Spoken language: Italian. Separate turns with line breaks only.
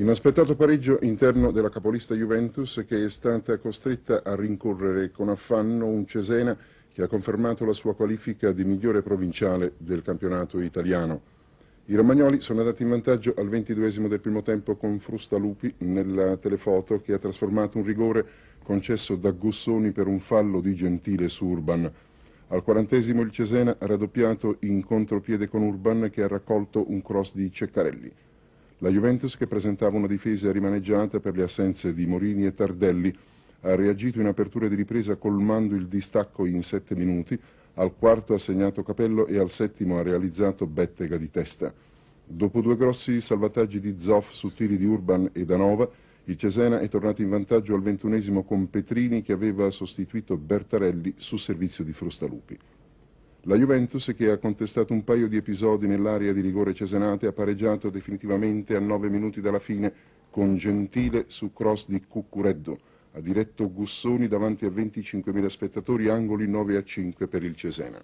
Inaspettato pareggio interno della capolista Juventus che è stata costretta a rincorrere con affanno un Cesena che ha confermato la sua qualifica di migliore provinciale del campionato italiano. I romagnoli sono andati in vantaggio al ventiduesimo del primo tempo con Frustalupi nella telefoto che ha trasformato un rigore concesso da Gussoni per un fallo di Gentile su Urban. Al quarantesimo il Cesena ha raddoppiato in contropiede con Urban che ha raccolto un cross di Ceccarelli. La Juventus, che presentava una difesa rimaneggiata per le assenze di Morini e Tardelli, ha reagito in apertura di ripresa colmando il distacco in sette minuti, al quarto ha segnato Capello e al settimo ha realizzato Bettega di testa. Dopo due grossi salvataggi di Zoff su tiri di Urban e Danova, il Cesena è tornato in vantaggio al ventunesimo con Petrini che aveva sostituito Bertarelli su servizio di Frustalupi. La Juventus, che ha contestato un paio di episodi nell'area di rigore Cesenate, ha pareggiato definitivamente a nove minuti dalla fine con Gentile su cross di Cuccureddo. Ha diretto Gussoni davanti a 25.000 spettatori, angoli 9 a 5 per il Cesena.